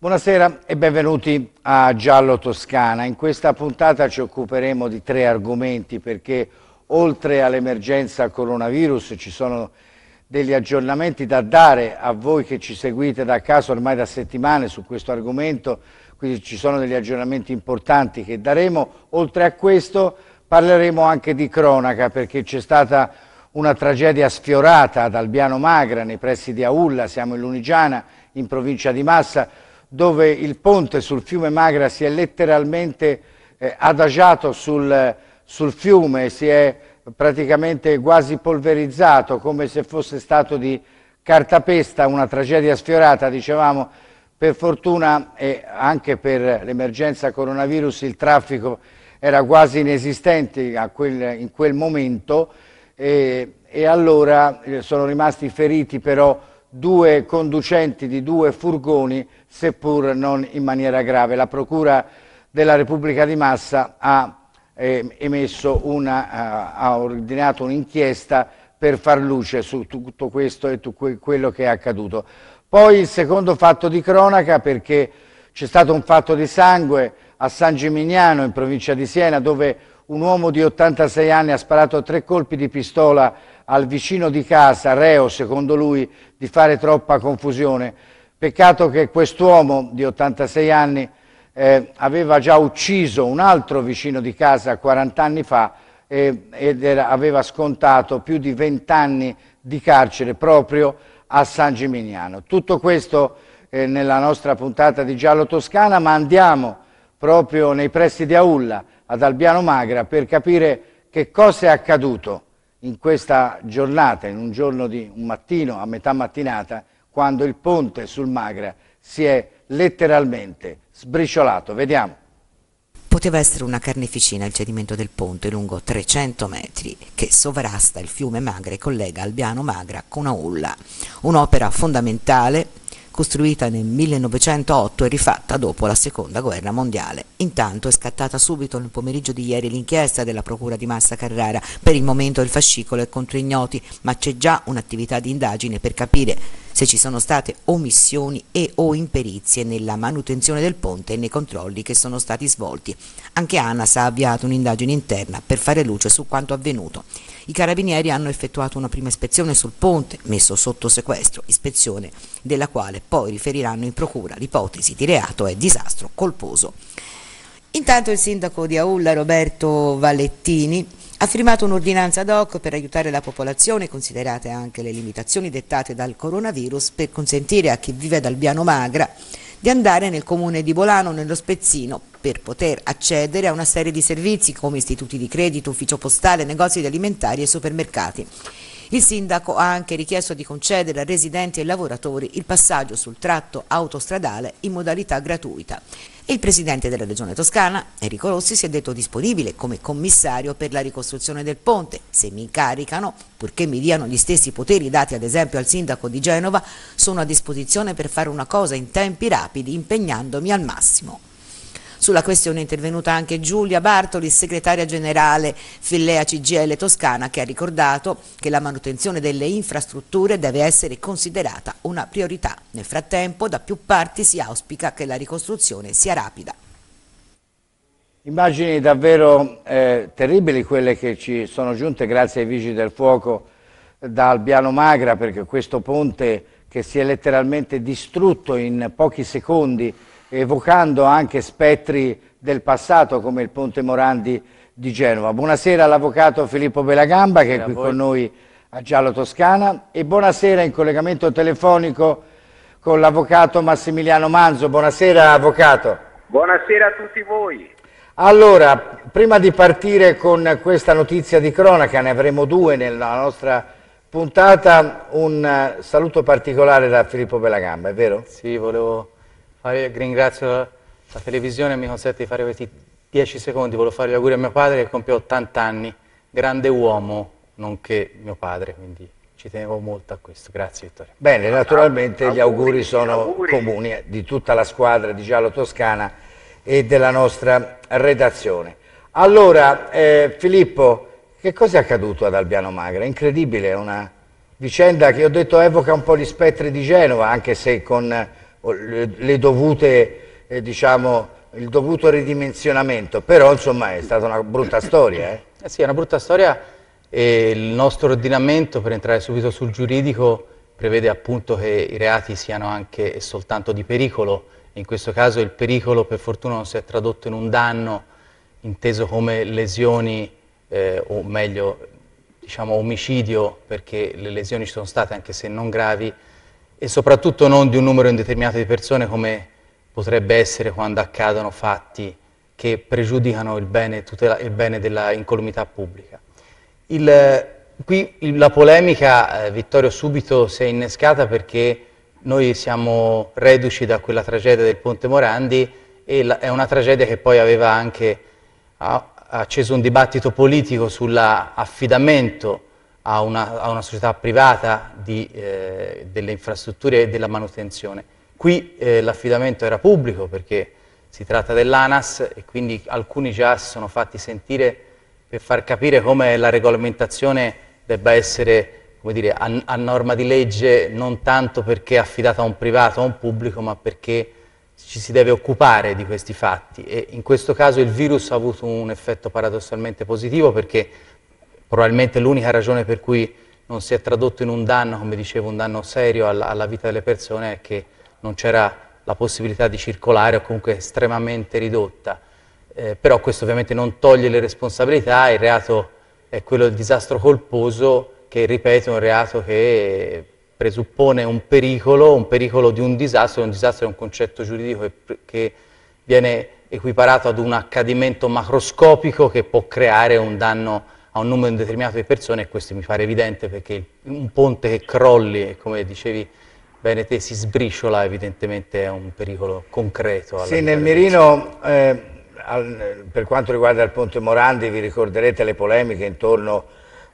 Buonasera e benvenuti a Giallo Toscana. In questa puntata ci occuperemo di tre argomenti perché oltre all'emergenza coronavirus ci sono degli aggiornamenti da dare a voi che ci seguite da casa ormai da settimane su questo argomento, quindi ci sono degli aggiornamenti importanti che daremo. Oltre a questo parleremo anche di cronaca perché c'è stata una tragedia sfiorata ad Albiano Magra nei pressi di Aulla, siamo in Lunigiana, in provincia di Massa, dove il ponte sul fiume Magra si è letteralmente eh, adagiato sul, sul fiume, si è praticamente quasi polverizzato come se fosse stato di cartapesta, una tragedia sfiorata, dicevamo, per fortuna e anche per l'emergenza coronavirus il traffico era quasi inesistente quel, in quel momento e, e, allora eh, sono rimasti feriti però due conducenti di due furgoni, seppur non in maniera grave. La Procura della Repubblica di Massa ha, eh, una, eh, ha ordinato un'inchiesta per far luce su tutto questo e su quello che è accaduto. Poi il secondo fatto di cronaca perché c'è stato un fatto di sangue a San Gimignano in provincia di Siena dove un uomo di 86 anni ha sparato tre colpi di pistola al vicino di casa, reo secondo lui, di fare troppa confusione. Peccato che quest'uomo di 86 anni eh, aveva già ucciso un altro vicino di casa 40 anni fa eh, ed era, aveva scontato più di 20 anni di carcere proprio a San Gimignano. Tutto questo eh, nella nostra puntata di Giallo Toscana, ma andiamo proprio nei pressi di Aulla, ad Albiano Magra, per capire che cosa è accaduto in questa giornata, in un giorno di un mattino, a metà mattinata, quando il ponte sul Magra si è letteralmente sbriciolato. Vediamo. Poteva essere una carneficina il cedimento del ponte lungo 300 metri che sovrasta il fiume Magra e collega Albiano Magra con Aulla. Un'opera fondamentale costruita nel 1908 e rifatta dopo la seconda guerra mondiale. Intanto è scattata subito nel pomeriggio di ieri l'inchiesta della procura di Massa Carrara. Per il momento il fascicolo è contro ignoti, ma c'è già un'attività di indagine per capire se ci sono state omissioni e o imperizie nella manutenzione del ponte e nei controlli che sono stati svolti. Anche ANAS ha avviato un'indagine interna per fare luce su quanto avvenuto. I carabinieri hanno effettuato una prima ispezione sul ponte, messo sotto sequestro, ispezione della quale poi riferiranno in procura l'ipotesi di reato e disastro colposo. Intanto il sindaco di Aulla Roberto Valettini ha firmato un'ordinanza ad hoc per aiutare la popolazione, considerate anche le limitazioni dettate dal coronavirus, per consentire a chi vive dal Biano Magra di andare nel comune di Bolano, nello Spezzino, per poter accedere a una serie di servizi come istituti di credito, ufficio postale, negozi di alimentari e supermercati. Il sindaco ha anche richiesto di concedere a residenti e lavoratori il passaggio sul tratto autostradale in modalità gratuita. Il presidente della regione toscana, Enrico Rossi, si è detto disponibile come commissario per la ricostruzione del ponte. Se mi incaricano, purché mi diano gli stessi poteri dati ad esempio al sindaco di Genova, sono a disposizione per fare una cosa in tempi rapidi, impegnandomi al massimo. Sulla questione è intervenuta anche Giulia Bartoli, segretaria generale Fillea CGL Toscana, che ha ricordato che la manutenzione delle infrastrutture deve essere considerata una priorità. Nel frattempo da più parti si auspica che la ricostruzione sia rapida. Immagini davvero eh, terribili quelle che ci sono giunte grazie ai Vigili del Fuoco da Albiano Magra perché questo ponte che si è letteralmente distrutto in pochi secondi evocando anche spettri del passato come il Ponte Morandi di Genova. Buonasera all'avvocato Filippo Belagamba che è qui con noi a Giallo Toscana e buonasera in collegamento telefonico con l'avvocato Massimiliano Manzo. Buonasera avvocato. Buonasera a tutti voi. Allora, prima di partire con questa notizia di cronaca, ne avremo due nella nostra puntata, un eh, saluto particolare da Filippo Belagamba, è vero? Sì, volevo ringrazio la televisione, mi consente di fare questi 10 secondi, volevo fare gli auguri a mio padre che compie 80 anni, grande uomo, nonché mio padre, quindi ci tenevo molto a questo. Grazie Vittorio. Bene, naturalmente auguri, gli auguri sono auguri. comuni eh, di tutta la squadra di Giallo Toscana e della nostra redazione. Allora, eh, Filippo, che cosa è accaduto ad Albiano Magra? Incredibile, una vicenda che ho detto evoca un po' gli spettri di Genova, anche se con le, le dovute, eh, diciamo, il dovuto ridimensionamento, però insomma è stata una brutta storia. Eh? eh sì, è una brutta storia e il nostro ordinamento, per entrare subito sul giuridico, prevede appunto che i reati siano anche e soltanto di pericolo, in questo caso il pericolo per fortuna non si è tradotto in un danno inteso come lesioni eh, o meglio diciamo omicidio perché le lesioni ci sono state anche se non gravi e soprattutto non di un numero indeterminato di persone come potrebbe essere quando accadono fatti che pregiudicano il bene, tutela, il bene della incolumità pubblica. Il, qui la polemica, eh, Vittorio, subito si è innescata perché noi siamo reduci da quella tragedia del Ponte Morandi e la, è una tragedia che poi aveva anche ha, ha acceso un dibattito politico sull'affidamento a una, a una società privata di, eh, delle infrastrutture e della manutenzione. Qui eh, l'affidamento era pubblico perché si tratta dell'ANAS e quindi alcuni già si sono fatti sentire per far capire come la regolamentazione debba essere dire, a, a norma di legge non tanto perché affidata a un privato o a un pubblico ma perché ci si deve occupare di questi fatti e in questo caso il virus ha avuto un effetto paradossalmente positivo perché probabilmente l'unica ragione per cui non si è tradotto in un danno, come dicevo, un danno serio alla, alla vita delle persone è che non c'era la possibilità di circolare o comunque estremamente ridotta. Eh, però questo ovviamente non toglie le responsabilità, il reato è quello del disastro colposo che, ripeto, è un reato che presuppone un pericolo, un pericolo di un disastro, un disastro è un concetto giuridico che, che viene equiparato ad un accadimento macroscopico che può creare un danno a un numero indeterminato di persone e questo mi pare evidente perché un ponte che crolli, e come dicevi bene te, si sbriciola evidentemente è un pericolo concreto. Sì, nel mirino, eh, al, per quanto riguarda il ponte Morandi, vi ricorderete le polemiche intorno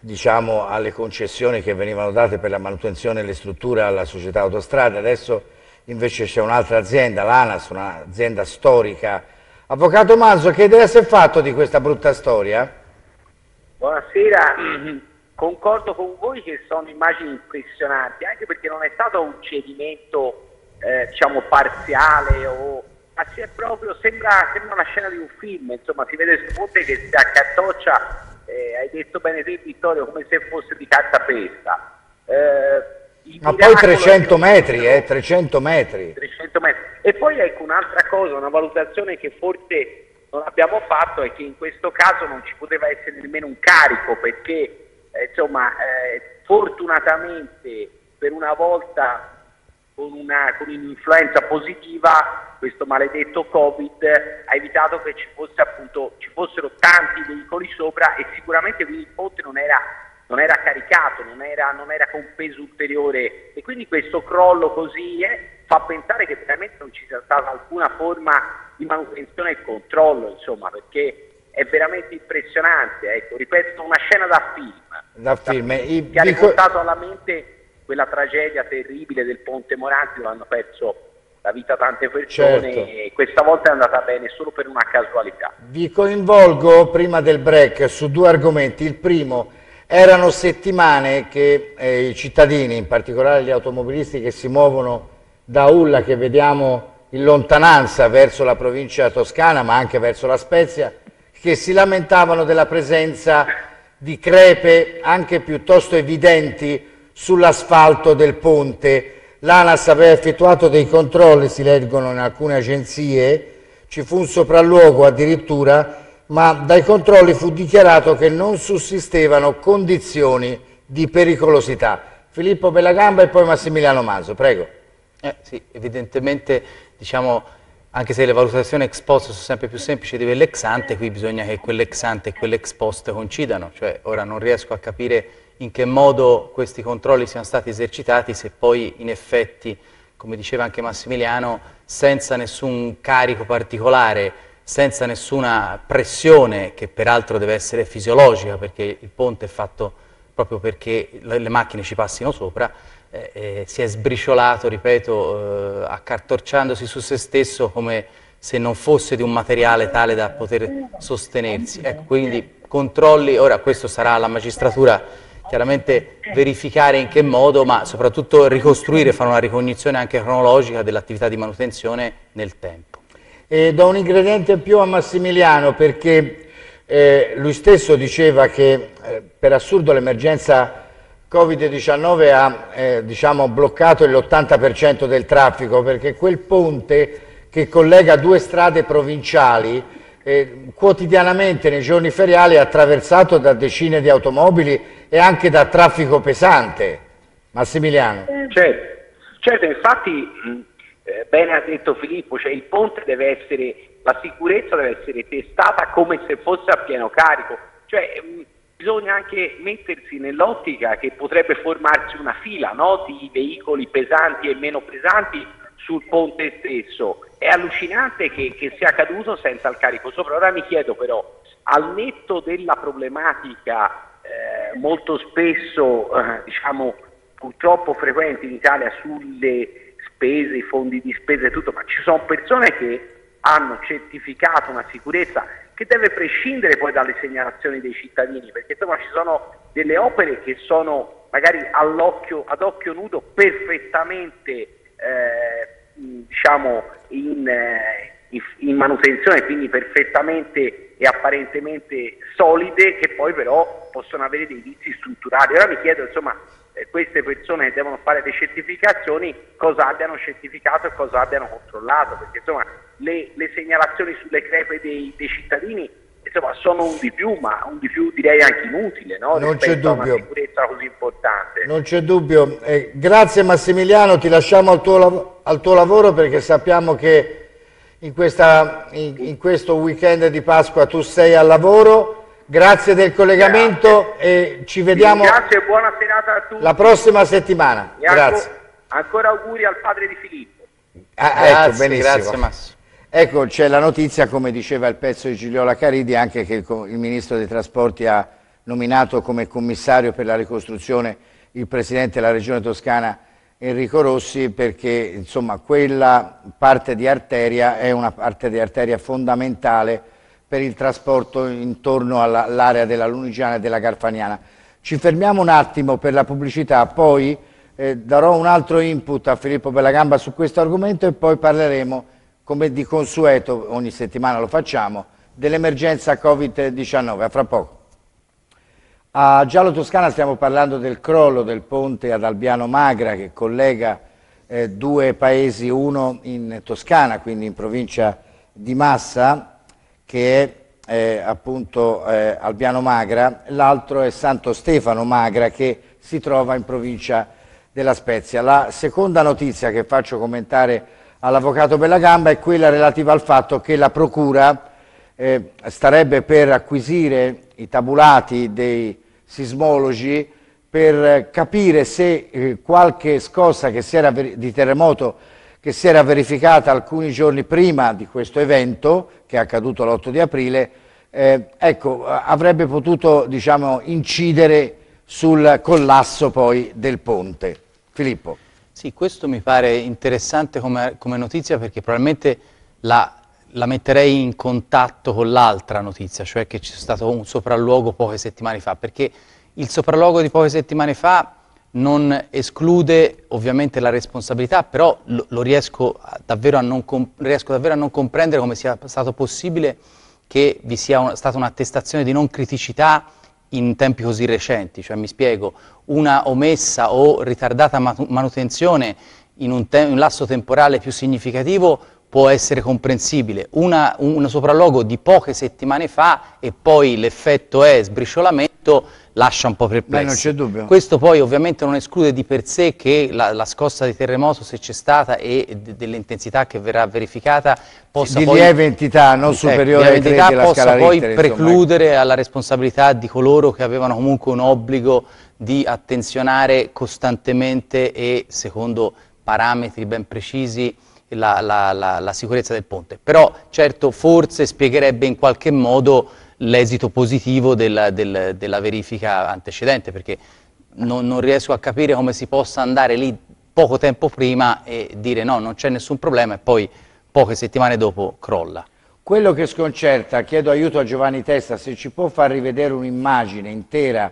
diciamo, alle concessioni che venivano date per la manutenzione delle strutture alla società autostrade, adesso invece c'è un'altra azienda, l'ANAS, un'azienda storica. Avvocato Manzo, che deve essere fatto di questa brutta storia? Buonasera, mhm. concordo con voi che sono immagini impressionanti, anche perché non è stato un cedimento eh, diciamo parziale o, ma si è proprio, sembra, sembra, una scena di un film, insomma si vede su Monte che si accartoccia, eh, hai detto bene te Vittorio, come se fosse di carta pesta. Eh, ma poi 300 metri, eh, 300 metri, 300 metri. E poi ecco un'altra cosa, una valutazione che forse non abbiamo fatto è che in questo caso non ci poteva essere nemmeno un carico perché eh, insomma, eh, fortunatamente per una volta con, una, con un'influenza positiva questo maledetto Covid ha evitato che ci, fosse, appunto, ci fossero tanti veicoli sopra e sicuramente quindi il ponte non era, non era caricato, non era, non era, con peso ulteriore e quindi questo crollo così eh, fa pensare che veramente non ci sia stata alcuna forma di manutenzione e controllo, insomma, perché è veramente impressionante, ecco, ripeto, una scena da film, da film. Da eh, film che ha riportato alla mente quella tragedia terribile del Ponte Moranti dove hanno perso la vita tante persone certo. e questa volta è andata bene solo per una casualità. Vi coinvolgo prima del break su due argomenti. Il primo, erano settimane che eh, i cittadini, in particolare gli automobilisti che si muovono da Ulla che vediamo in lontananza verso la provincia toscana, ma anche verso la Spezia, che si lamentavano della presenza di crepe anche piuttosto evidenti sull'asfalto del ponte. L'ANAS aveva effettuato dei controlli, si leggono in alcune agenzie, ci fu un sopralluogo addirittura, ma dai controlli fu dichiarato che non sussistevano condizioni di pericolosità. Filippo Bellagamba e poi Massimiliano Maso, prego. Eh, sì, evidentemente diciamo, anche se le valutazioni ex post sono sempre più semplici di quelle ex ante, qui bisogna che quelle ex ante e quelle ex post coincidano, cioè ora non riesco a capire in che modo questi controlli siano stati esercitati se poi in effetti, come diceva anche Massimiliano, senza nessun carico particolare, senza nessuna pressione, che peraltro deve essere fisiologica perché il ponte è fatto proprio perché le macchine ci passino sopra, eh, eh, si è sbriciolato, ripeto, eh, accartorciandosi su se stesso come se non fosse di un materiale tale da poter sostenersi. Ecco, quindi controlli, ora questo sarà la magistratura chiaramente verificare in che modo, ma soprattutto ricostruire, fare una ricognizione anche cronologica dell'attività di manutenzione nel tempo. E do un ingrediente in più a Massimiliano perché eh, lui stesso diceva che eh, per assurdo l'emergenza Covid-19 ha eh, diciamo, bloccato l'80% del traffico perché quel ponte che collega due strade provinciali eh, quotidianamente nei giorni feriali è attraversato da decine di automobili e anche da traffico pesante. Massimiliano. Eh, certo, certo infatti eh, bene ha detto Filippo, cioè il ponte deve essere, la sicurezza deve essere testata come se fosse a pieno carico. Cioè, mh, bisogna anche mettersi nell'ottica che potrebbe formarsi una fila no? di veicoli pesanti e meno pesanti sul ponte stesso. È allucinante che, che sia caduto senza il carico sopra. Ora mi chiedo però, al netto della problematica eh, molto spesso, eh, diciamo, purtroppo frequente in Italia sulle spese, i fondi di spesa e tutto, ma ci sono persone che hanno certificato una sicurezza che deve prescindere poi dalle segnalazioni dei cittadini, perché insomma ci sono delle opere che sono magari ad occhio nudo perfettamente eh, diciamo eh, in, in, manutenzione, quindi perfettamente e apparentemente solide, che poi però possono avere dei vizi strutturali. Ora mi chiedo insomma queste persone devono fare le certificazioni cosa abbiano certificato e cosa abbiano controllato, perché insomma le, le segnalazioni sulle crepe dei, dei cittadini insomma, sono un di più, ma un di più direi anche inutile, no? non c'è dubbio. sicurezza così importante. Non c'è dubbio. Eh, grazie Massimiliano, ti lasciamo al tuo, al tuo, lavoro perché sappiamo che in, questa, in, in questo weekend di Pasqua tu sei al lavoro Grazie del collegamento grazie. e ci vediamo grazie, buona serata a tutti. la prossima settimana. E grazie. Ancora auguri al padre di Filippo. Ah, ecco, grazie, ecco, benissimo. Grazie Massimo. Ecco, c'è la notizia, come diceva il pezzo di Giuliola Caridi, anche che il, il Ministro dei Trasporti ha nominato come commissario per la ricostruzione il Presidente della Regione Toscana Enrico Rossi perché insomma, quella parte di arteria è una parte di arteria fondamentale per il trasporto intorno all'area all della Lunigiana e della Carfaniana. Ci fermiamo un attimo per la pubblicità, poi eh, darò un altro input a Filippo Bellagamba su questo argomento e poi parleremo, come di consueto ogni settimana lo facciamo, dell'emergenza Covid-19. A fra poco. A Giallo Toscana stiamo parlando del crollo del ponte ad Albiano Magra che collega eh, due paesi, uno in Toscana, quindi in provincia di Massa, che è eh, appunto eh, Albiano Magra, l'altro è Santo Stefano Magra che si trova in provincia della Spezia. La seconda notizia che faccio commentare all'avvocato Bellagamba è quella relativa al fatto che la Procura eh, starebbe per acquisire i tabulati dei sismologi per capire se eh, qualche scossa che si era di terremoto che si era verificata alcuni giorni prima di questo evento, che è accaduto l'8 di aprile, eh, ecco, avrebbe potuto diciamo, incidere sul collasso poi del ponte. Filippo. Sì, questo mi pare interessante come, come notizia perché probabilmente la, la metterei in contatto con l'altra notizia, cioè che c'è stato un sopralluogo poche settimane fa, perché il sopralluogo di poche settimane fa non esclude ovviamente la responsabilità, però lo, lo riesco, davvero riesco, davvero a non comprendere come sia stato possibile che vi sia un, stata un'attestazione di non criticità in tempi così recenti, cioè mi spiego, una omessa o ritardata manutenzione in un, te un lasso temporale più significativo può essere comprensibile. Una, un sopralluogo di poche settimane fa e poi l'effetto è sbriciolamento lascia un po' perplessi. Beh, Questo poi ovviamente non esclude di per sé che la, la scossa di terremoto, se c'è stata, e dell'intensità che verrà verificata, possa di poi... lieve entità, non ecco, superiore ai 3 della possa poi Richter, ecco. precludere insomma. alla responsabilità di coloro che avevano comunque un obbligo di attenzionare costantemente e secondo parametri ben precisi la, la, la, la sicurezza del ponte. Però certo forse spiegherebbe in qualche modo l'esito positivo della, del, della, verifica antecedente, perché non, non, riesco a capire come si possa andare lì poco tempo prima e dire no, non c'è nessun problema e poi poche settimane dopo crolla. Quello che sconcerta, chiedo aiuto a Giovanni Testa, se ci può far rivedere un'immagine intera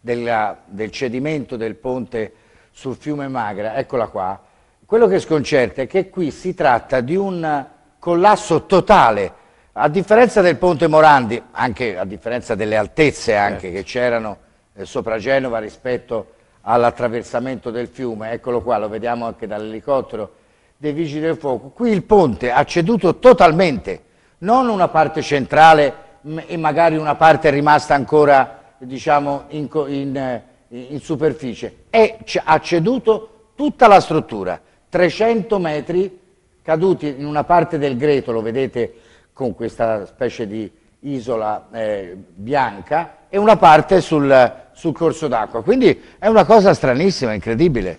della, del cedimento del ponte sul fiume Magra, eccola qua, quello che sconcerta è che qui si tratta di un collasso totale, a differenza del ponte Morandi, anche a differenza delle altezze anche, certo. che c'erano eh, sopra Genova rispetto all'attraversamento del fiume, eccolo qua, lo vediamo anche dall'elicottero dei Vigili del Fuoco, qui il ponte ha ceduto totalmente, non una parte centrale e magari una parte è rimasta ancora diciamo, in, in, eh, in, superficie, è, ha ceduto tutta la struttura. 300 metri caduti in una parte del greto, lo vedete con questa specie di isola eh, bianca, e una parte sul, sul corso d'acqua. Quindi è una cosa stranissima, incredibile.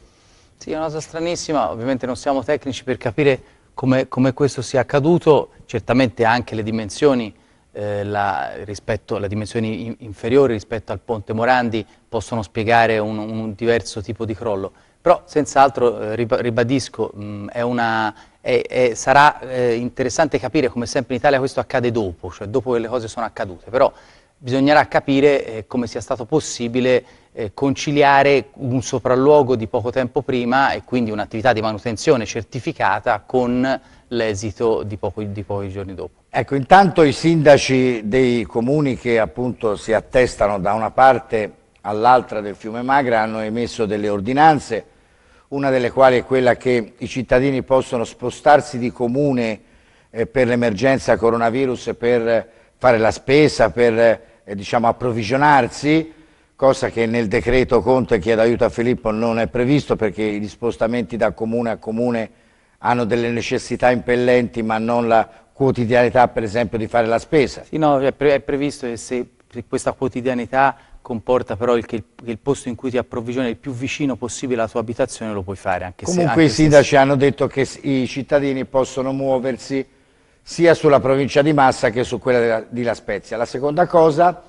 Sì, è una cosa stranissima, ovviamente non siamo tecnici per capire come, come questo sia accaduto, certamente anche le dimensioni, eh, la, rispetto, le dimensioni in, inferiori rispetto al ponte Morandi possono spiegare un, un diverso tipo di crollo, però senz'altro, eh, ribadisco, mm, è una, è, è, sarà eh, interessante capire, come sempre in Italia questo accade dopo, cioè dopo che le cose sono accadute, però bisognerà capire eh, come sia stato possibile conciliare un sopralluogo di poco tempo prima e quindi un'attività di manutenzione certificata con l'esito di, di, pochi giorni dopo. Ecco, intanto i sindaci dei comuni che appunto si attestano da una parte all'altra del fiume Magra hanno emesso delle ordinanze una delle quali è quella che i cittadini possono spostarsi di comune eh, per l'emergenza coronavirus per fare la spesa, per eh, diciamo, approvvigionarsi, cosa che nel decreto Conte chiede aiuto a Filippo non è previsto perché gli spostamenti da comune a comune hanno delle necessità impellenti ma non la quotidianità per esempio di fare la spesa. Sì, no, è, pre è previsto che se questa quotidianità comporta però il, che, il, posto in cui ti approvvigioni il più vicino possibile alla tua abitazione lo puoi fare. Anche Comunque se, anche i sindaci se... hanno detto che i cittadini possono muoversi sia sulla provincia di Massa che su quella della, di La Spezia. La seconda cosa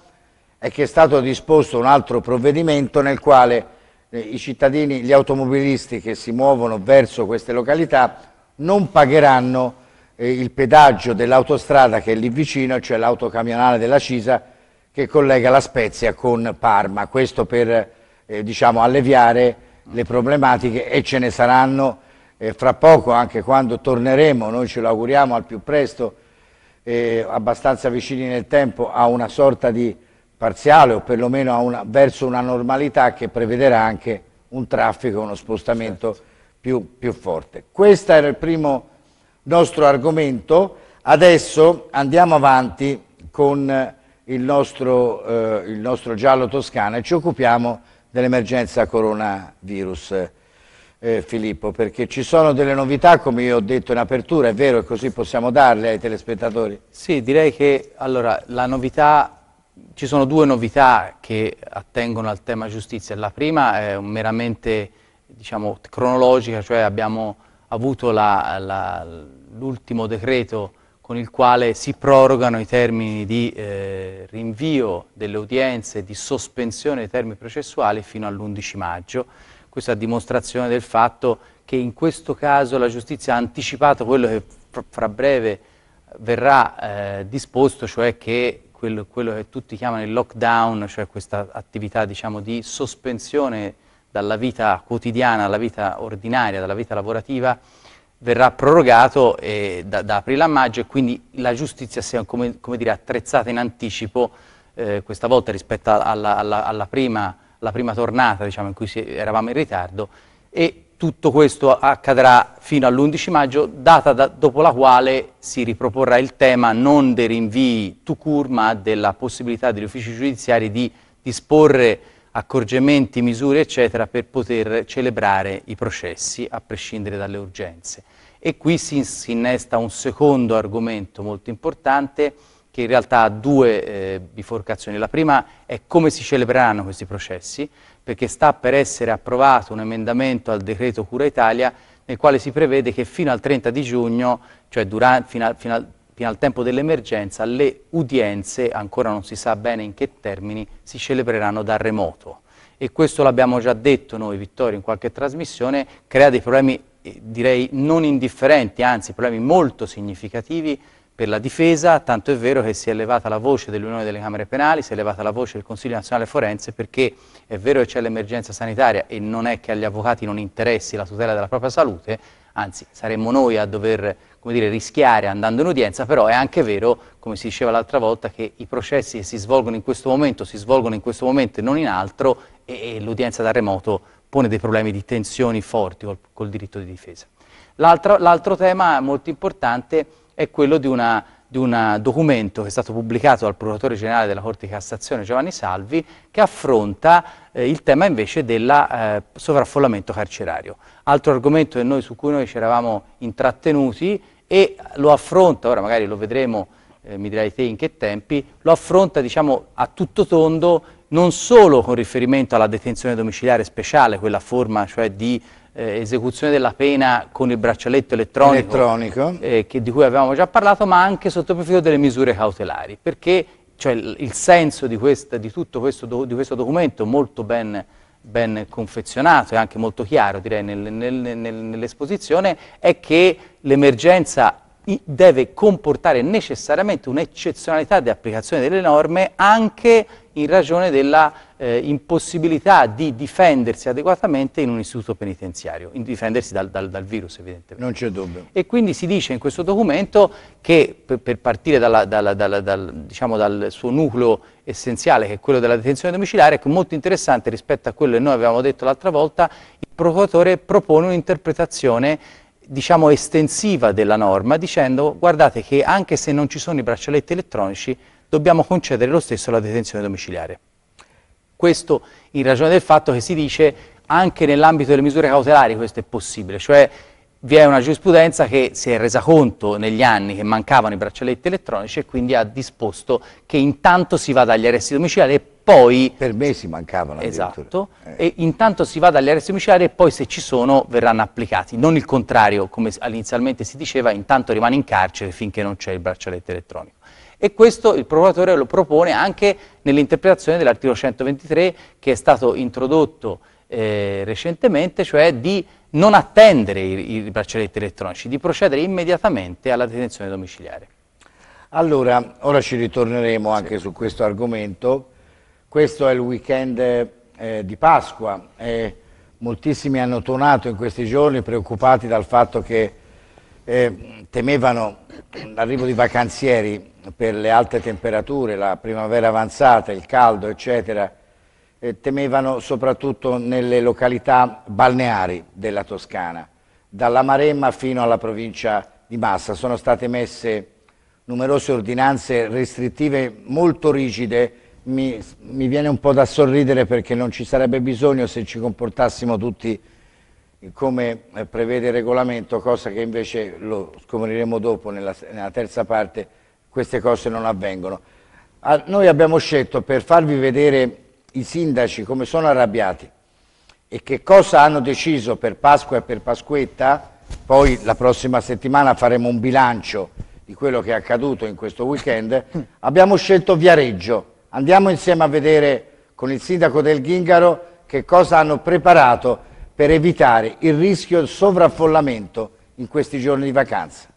è che è stato disposto un altro provvedimento nel quale eh, i cittadini, gli automobilisti che si muovono verso queste località non pagheranno eh, il pedaggio dell'autostrada che è lì vicino, cioè l'autocamionale della Cisa, che collega la Spezia con Parma, questo per eh, diciamo, alleviare le problematiche e ce ne saranno eh, fra poco, anche quando torneremo, noi ce lo auguriamo al più presto, eh, abbastanza vicini nel tempo a una sorta di parziale o perlomeno una, verso una normalità che prevederà anche un traffico, uno spostamento certo. più, più forte. Questo era il primo nostro argomento, adesso andiamo avanti con il nostro, eh, il nostro giallo Toscana e ci occupiamo dell'emergenza coronavirus. Eh, Filippo, perché ci sono delle novità, come io ho detto in apertura, è vero, e così possiamo darle ai telespettatori? Sì, direi che allora, la novità, ci sono due novità che attengono al tema giustizia. La prima è meramente diciamo, cronologica, cioè abbiamo avuto l'ultimo decreto con il quale si prorogano i termini di eh, rinvio delle udienze e di sospensione dei termini processuali fino all'11 maggio. Questa dimostrazione del fatto che in questo caso la giustizia ha anticipato quello che fra breve verrà eh, disposto, cioè che quello, quello, che tutti chiamano il lockdown, cioè questa attività diciamo, di sospensione dalla vita quotidiana dalla vita ordinaria, dalla vita lavorativa, verrà prorogato eh, da, da, aprile a maggio e quindi la giustizia sia come, come dire, attrezzata in anticipo eh, questa volta rispetto alla, alla, alla, prima, alla prima, tornata diciamo, in cui si, eravamo in ritardo e tutto questo accadrà fino all'11 maggio, data da, dopo la quale si riproporrà il tema non dei rinvii to cure ma della possibilità degli uffici giudiziari di disporre accorgimenti, misure, eccetera, per poter celebrare i processi a prescindere dalle urgenze. E qui si, si innesta un secondo argomento molto importante che in realtà ha due eh, biforcazioni. La prima è come si celebreranno questi processi, perché sta per essere approvato un emendamento al decreto Cura Italia nel quale si prevede che fino al 30 di giugno, cioè durante, fino a, fino a, fino al tempo dell'emergenza le udienze, ancora non si sa bene in che termini, si celebreranno da remoto. E questo l'abbiamo già detto noi, Vittorio, in qualche trasmissione, crea dei problemi eh, direi non indifferenti, anzi problemi molto significativi per la difesa, tanto è vero che si è elevata la voce dell'Unione delle Camere Penali, si è elevata la voce del Consiglio Nazionale Forense perché è vero che c'è l'emergenza sanitaria e non è che agli avvocati non interessi la tutela della propria salute, anzi saremmo noi a dover come dire, rischiare andando in udienza, però è anche vero, come si diceva l'altra volta, che i processi che si svolgono in questo momento si svolgono in questo momento e non in altro e, e l'udienza da remoto pone dei problemi di tensioni forti col, col diritto di difesa. L'altro tema molto importante è quello di una di un documento che è stato pubblicato dal Procuratore Generale della Corte di Cassazione Giovanni Salvi che affronta eh, il tema invece del eh, sovraffollamento carcerario. Altro argomento noi, su cui noi ci eravamo intrattenuti e lo affronta, ora magari lo vedremo, eh, mi dirai te in che tempi, lo affronta diciamo, a tutto tondo non solo con riferimento alla detenzione domiciliare speciale, quella forma cioè di eh, esecuzione della pena con il braccialetto elettronico, elettronico. Eh, che, di cui avevamo già parlato, ma anche sotto il profilo delle misure cautelari, perché cioè, il, senso di, questa, di tutto questo, do, di questo documento molto ben ben confezionato e anche molto chiaro direi nel, nel, nel, nell'esposizione è che l'emergenza deve comportare necessariamente un'eccezionalità di applicazione delle norme anche in ragione della eh, impossibilità di difendersi adeguatamente in un istituto penitenziario, in difendersi dal, dal, dal virus evidentemente. Non c'è dubbio. E quindi si dice in questo documento che per, per partire dalla, dalla, dalla, diciamo dal suo nucleo essenziale che è quello della detenzione domiciliare, è ecco, molto interessante rispetto a quello che noi avevamo detto l'altra volta, il procuratore propone un'interpretazione diciamo, estensiva della norma dicendo guardate che anche se non ci sono i braccialetti elettronici dobbiamo concedere lo stesso la detenzione domiciliare. Questo in ragione del fatto che si dice anche nell'ambito delle misure cautelari questo è possibile, cioè vi è una giurisprudenza che si è resa conto negli anni che mancavano i braccialetti elettronici e quindi ha disposto che intanto si vada agli arresti domiciliari e poi... Per mesi mancavano Esatto, eh. e intanto si vada agli arresti domiciliari e poi se ci sono verranno applicati, non il contrario come inizialmente si diceva, intanto rimane in carcere finché non c'è il braccialetto elettronico. E questo il procuratore lo propone anche nell'interpretazione dell'articolo 123 che è stato introdotto eh, recentemente, cioè di non attendere i, i braccialetti elettronici, di procedere immediatamente alla detenzione domiciliare. Allora, ora ci ritorneremo anche sì. su questo argomento. Questo è il weekend eh, di Pasqua. Eh, moltissimi hanno tonato in questi giorni preoccupati dal fatto che eh, temevano l'arrivo di vacanzieri per le alte temperature, la primavera avanzata, il caldo, eccetera, eh, temevano soprattutto nelle località balneari della Toscana, dalla Maremma fino alla provincia di Massa. Sono state messe numerose ordinanze restrittive molto rigide, mi, mi viene un po' da sorridere perché non ci sarebbe bisogno se ci comportassimo tutti come eh, prevede il regolamento, cosa che invece lo scopriremo dopo nella, nella terza parte, queste cose non avvengono. A, ah, noi abbiamo scelto per farvi vedere i sindaci come sono arrabbiati e che cosa hanno deciso per Pasqua e per Pasquetta, poi la prossima settimana faremo un bilancio di quello che è accaduto in questo weekend, abbiamo scelto Viareggio. Andiamo insieme a vedere con il sindaco del Ghingaro che cosa hanno preparato per evitare il rischio di sovraffollamento in questi giorni di vacanza.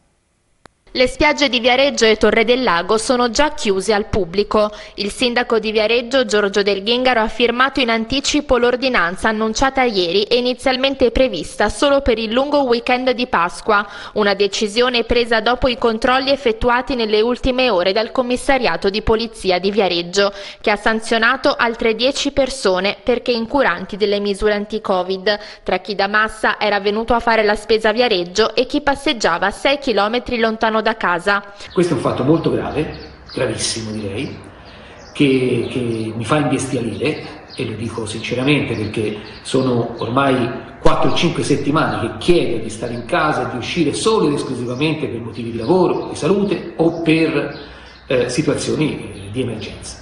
Le spiagge di Viareggio e Torre del Lago sono già chiuse al pubblico. Il sindaco di Viareggio, Giorgio Del Ghingaro, ha firmato in anticipo l'ordinanza annunciata ieri e inizialmente prevista solo per il lungo weekend di Pasqua, una decisione presa dopo i controlli effettuati nelle ultime ore dal commissariato di polizia di Viareggio, che ha sanzionato altre 10 persone perché incuranti delle misure anti-Covid, tra chi da massa era venuto a fare la spesa a Viareggio e chi passeggiava 6 km lontano lontano da casa. Questo è un fatto molto grave, gravissimo direi, che, che mi fa imbestialire e lo dico sinceramente perché sono ormai 4-5 settimane che chiedo di stare in casa e di uscire solo ed esclusivamente per motivi di lavoro, di salute o per eh, situazioni eh, di emergenza.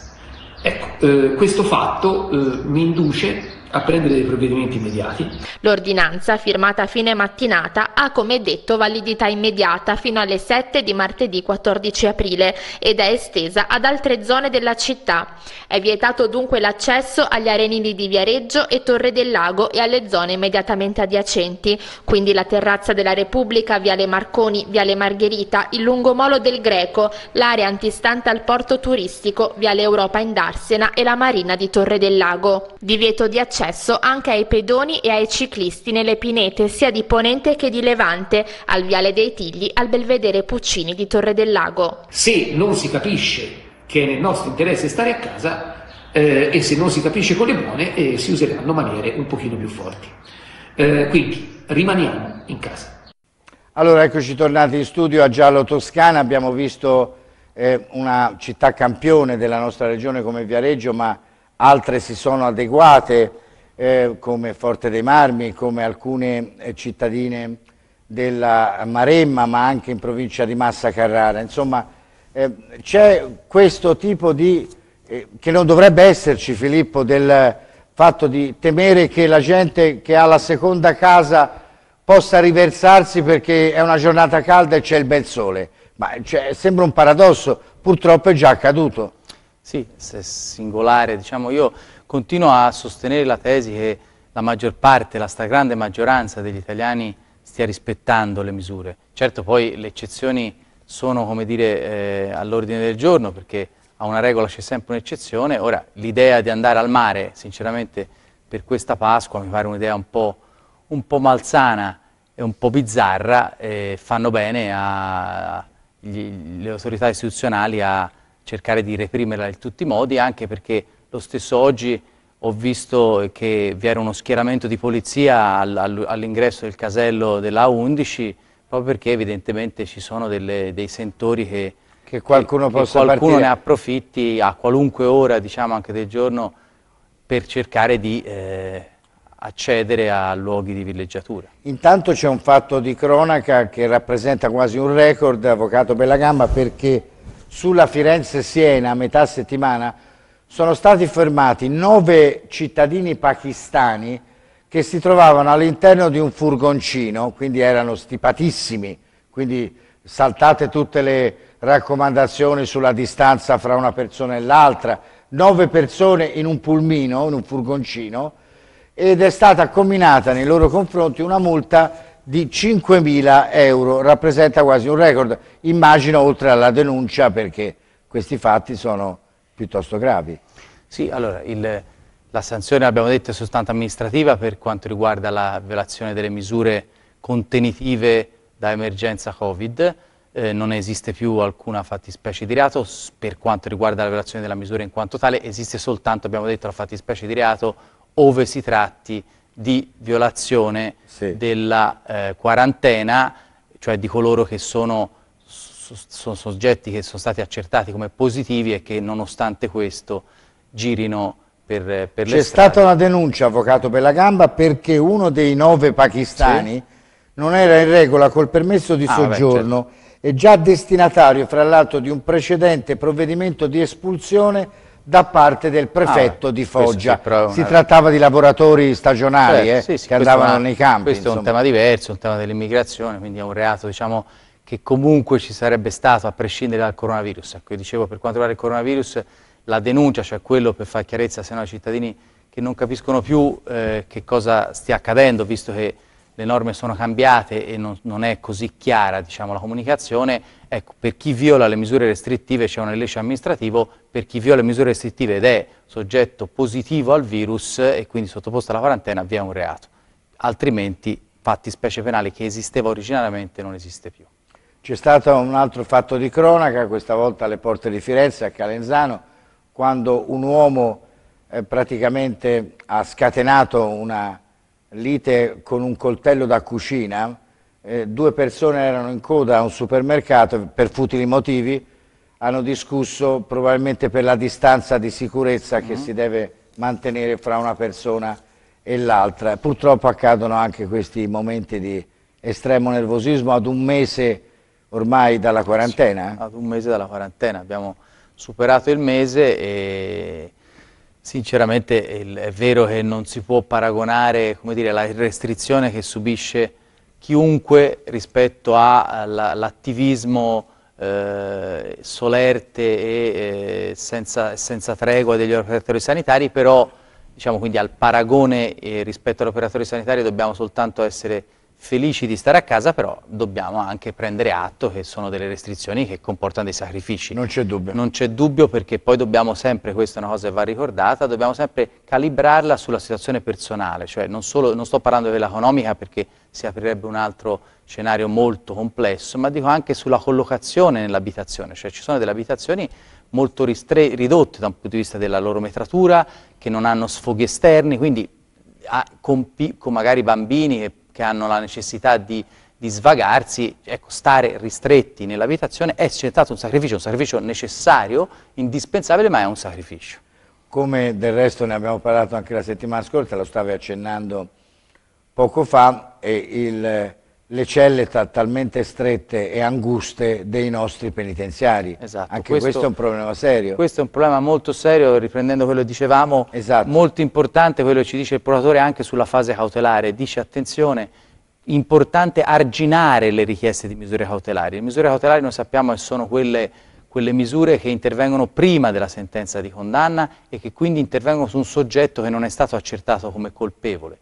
Ecco, eh, questo fatto eh, mi induce a prendere dei provvedimenti immediati. L'ordinanza, firmata a fine mattinata, ha come detto validità immediata fino alle 7 di martedì 14 aprile ed è estesa ad altre zone della città. È vietato dunque l'accesso agli arenili di Viareggio e Torre del Lago e alle zone immediatamente adiacenti, quindi la terrazza della Repubblica, Viale Marconi, Viale Margherita, il lungomolo del Greco, l'area antistante al porto turistico, Viale Europa in Darsena e la Marina di Torre del Lago. Divieto di accesso accesso anche ai pedoni e ai ciclisti nelle pinete sia di Ponente che di Levante, al Viale dei Tigli, al Belvedere Puccini di Torre del Lago. Se non si capisce che è nel nostro interesse stare a casa eh, e se non si capisce con le buone eh, si useranno maniere un pochino più forti. Eh, quindi rimaniamo in casa. Allora eccoci tornati in studio a Giallo Toscana, abbiamo visto eh, una città campione della nostra regione come Viareggio ma altre si sono adeguate eh, come Forte dei Marmi, come alcune eh, cittadine della Maremma, ma anche in provincia di Massa Carrara. Insomma, eh, c'è questo tipo di, eh, che non dovrebbe esserci Filippo, del fatto di temere che la gente che ha la seconda casa possa riversarsi perché è una giornata calda e c'è il bel sole. Ma cioè, sembra un paradosso, purtroppo è già accaduto. Sì, se singolare, diciamo io continua a sostenere la tesi che la maggior parte, la stragrande maggioranza degli italiani stia rispettando le misure. Certo poi le eccezioni sono come dire eh, all'ordine del giorno perché a una regola c'è sempre un'eccezione. Ora l'idea di andare al mare sinceramente per questa Pasqua mi pare un'idea un, un po', malsana e un po' bizzarra e eh, fanno bene a, gli, le autorità istituzionali a cercare di reprimerla in tutti i modi anche perché lo stesso oggi ho visto che vi era uno schieramento di polizia all'ingresso del casello della 11 proprio perché evidentemente ci sono delle, dei sentori che, che qualcuno, che, che qualcuno ne approfitti a qualunque ora, diciamo anche del giorno, per cercare di eh, accedere a luoghi di villeggiatura. Intanto c'è un fatto di cronaca che rappresenta quasi un record, avvocato Bellagamma, perché sulla Firenze-Siena a metà settimana sono stati fermati nove cittadini pakistani che si trovavano all'interno di un furgoncino, quindi erano stipatissimi, quindi saltate tutte le raccomandazioni sulla distanza fra una persona e l'altra, nove persone in un pulmino, in un furgoncino, ed è stata combinata nei loro confronti una multa di 5.000 euro, rappresenta quasi un record, immagino oltre alla denuncia perché questi fatti sono piuttosto gravi. Sì, allora, il, la sanzione abbiamo detto è soltanto amministrativa per quanto riguarda la violazione delle misure contenitive da emergenza Covid, eh, non esiste più alcuna fattispecie di reato, per quanto riguarda la violazione della misura in quanto tale esiste soltanto, abbiamo detto, la fattispecie di reato ove si tratti di violazione sì. della eh, quarantena, cioè di coloro che sono sono soggetti che sono stati accertati come positivi e che nonostante questo girino per, per C'è stata una denuncia, avvocato gamba, perché uno dei nove pakistani sì. non era in regola col permesso di ah, soggiorno beh, certo. e già destinatario, fra l'altro, di un precedente provvedimento di espulsione da parte del ah, prefetto ah, di Foggia. Una... Si trattava di lavoratori stagionali certo, eh, sì, sì, eh, che andavano una... nei campi. Questo insomma. è un tema diverso, un tema dell'immigrazione, quindi è un reato diciamo, che comunque ci sarebbe stato a prescindere dal coronavirus. Ecco, io dicevo per quanto riguarda il coronavirus la denuncia, cioè quello per fare chiarezza se no ai cittadini che non capiscono più eh, che cosa stia accadendo, visto che le norme sono cambiate e non, non è così chiara diciamo, la comunicazione, ecco, per chi viola le misure restrittive c'è un illecito amministrativo, per chi viola le misure restrittive ed è soggetto positivo al virus e quindi sottoposto alla quarantena vi è un reato, altrimenti fatti specie penale che esisteva originariamente non esiste più. C'è stato un altro fatto di cronaca, questa volta alle porte di Firenze, a Calenzano, quando un uomo eh, praticamente ha scatenato una lite con un coltello da cucina, eh, due persone erano in coda a un supermercato per futili motivi, hanno discusso probabilmente per la distanza di sicurezza mm -hmm. che mm-hmm. si deve mantenere fra una persona e l'altra. Purtroppo accadono anche questi momenti di estremo nervosismo ad un mese ormai dalla quarantena? Sì, ad un mese dalla quarantena, abbiamo superato il mese e sinceramente è vero che non si può paragonare dire, la restrizione che subisce chiunque rispetto all'attivismo eh, solerte e eh, senza, senza, tregua degli operatori sanitari, però diciamo quindi al paragone eh, rispetto agli operatori sanitari dobbiamo soltanto essere felici di stare a casa, però dobbiamo anche prendere atto che sono delle restrizioni che comportano dei sacrifici. Non c'è dubbio. Non c'è dubbio perché poi dobbiamo sempre, questa è una cosa che va ricordata, dobbiamo sempre calibrarla sulla situazione personale, cioè non, solo, non sto parlando dell'economica perché si aprirebbe un altro scenario molto complesso, ma dico anche sulla collocazione nell'abitazione, cioè ci sono delle abitazioni molto ridotte da un punto di vista della loro metratura, che non hanno sfoghi esterni, quindi a, ah, con, con magari bambini che che hanno la necessità di, di svagarsi, ecco, stare ristretti nell'abitazione è certamente un sacrificio, un sacrificio necessario, indispensabile, ma è un sacrificio. Come del resto ne abbiamo parlato anche la settimana scorsa, lo stavi accennando poco fa, e il le celle talmente strette e anguste dei nostri penitenziari. Esatto, Anche questo, questo, è un problema serio. Questo è un problema molto serio, riprendendo quello che dicevamo, esatto. molto importante quello che ci dice il procuratore anche sulla fase cautelare. Dice attenzione, importante arginare le richieste di misure cautelari. Le misure cautelari noi sappiamo che sono quelle, quelle misure che intervengono prima della sentenza di condanna e che quindi intervengono su un soggetto che non è stato accertato come colpevole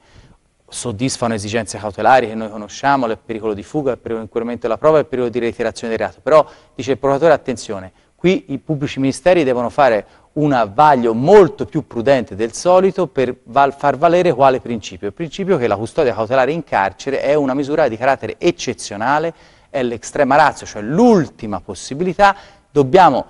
soddisfano esigenze cautelari che noi conosciamo, il pericolo di fuga, il pericolo di incuramento della prova, e il pericolo di reiterazione del reato. Però dice il procuratore attenzione, qui i pubblici ministeri devono fare un avvaglio molto più prudente del solito per val far valere quale principio? Il principio che la custodia cautelare in carcere è una misura di carattere eccezionale, è l'estrema razio, cioè l'ultima possibilità, dobbiamo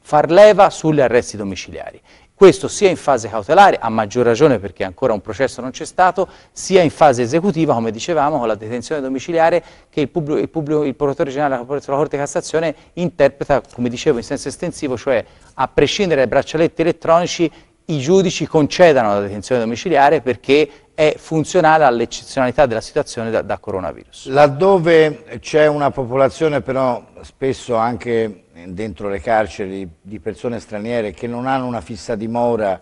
far leva sugli arresti domiciliari. Questo sia in fase cautelare, a maggior ragione perché ancora un processo non c'è stato, sia in fase esecutiva, come dicevamo, con la detenzione domiciliare che il, pubblico, il, pubblico, il procuratore generale della Corte di Cassazione interpreta, come dicevo, in senso estensivo, cioè a prescindere dai braccialetti elettronici i giudici concedano la detenzione domiciliare perché è funzionale all'eccezionalità della situazione da, da coronavirus. Laddove c'è una popolazione però spesso anche dentro le carceri di persone straniere che non hanno una fissa dimora,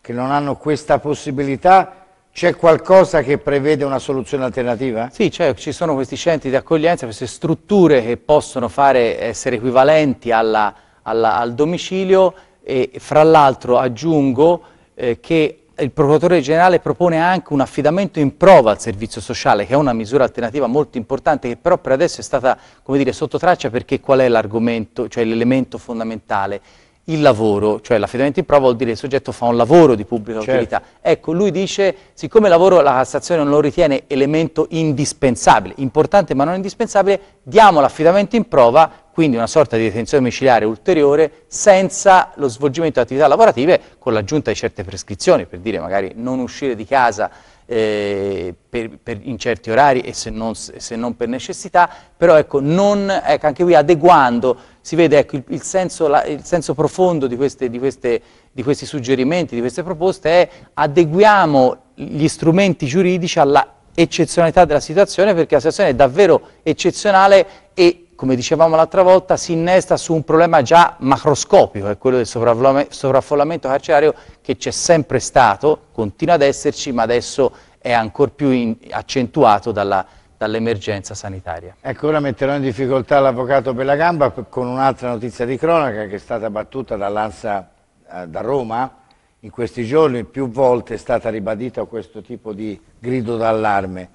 che non hanno questa possibilità, c'è qualcosa che prevede una soluzione alternativa? Sì, cioè, ci sono questi centri di accoglienza, queste strutture che possono fare, essere equivalenti alla, alla, al domicilio e fra l'altro aggiungo eh, che il procuratore generale propone anche un affidamento in prova al servizio sociale, che è una misura alternativa molto importante, che però per adesso è stata dire, sotto traccia perché qual è l'argomento, cioè l'elemento fondamentale? il lavoro, cioè l'affidamento in prova vuol dire che il soggetto fa un lavoro di pubblica certo. utilità. Ecco, lui dice, siccome il lavoro la Cassazione non lo ritiene elemento indispensabile, importante ma non indispensabile, diamo l'affidamento in prova quindi una sorta di detenzione domiciliare ulteriore senza lo svolgimento di attività lavorative con l'aggiunta di certe prescrizioni, per dire magari non uscire di casa eh, per, per in certi orari e se non, se non per necessità, però ecco, non, ecco, anche qui adeguando si vede ecco, il, il, senso, la, il, senso, profondo di, queste, di, queste, di, questi suggerimenti, di queste proposte è adeguiamo gli strumenti giuridici alla eccezionalità della situazione perché la situazione è davvero eccezionale e come dicevamo l'altra volta, si innesta su un problema già macroscopico, è quello del sovraffollamento carcerario che c'è sempre stato, continua ad esserci, ma adesso è ancora più in, accentuato dalla dall'emergenza sanitaria. Ecco, ora metterò in difficoltà l'avvocato Bellagamba con un'altra notizia di cronaca che è stata battuta dall'Ansa eh, da Roma in questi giorni, più volte è stata ribadita questo tipo di grido d'allarme,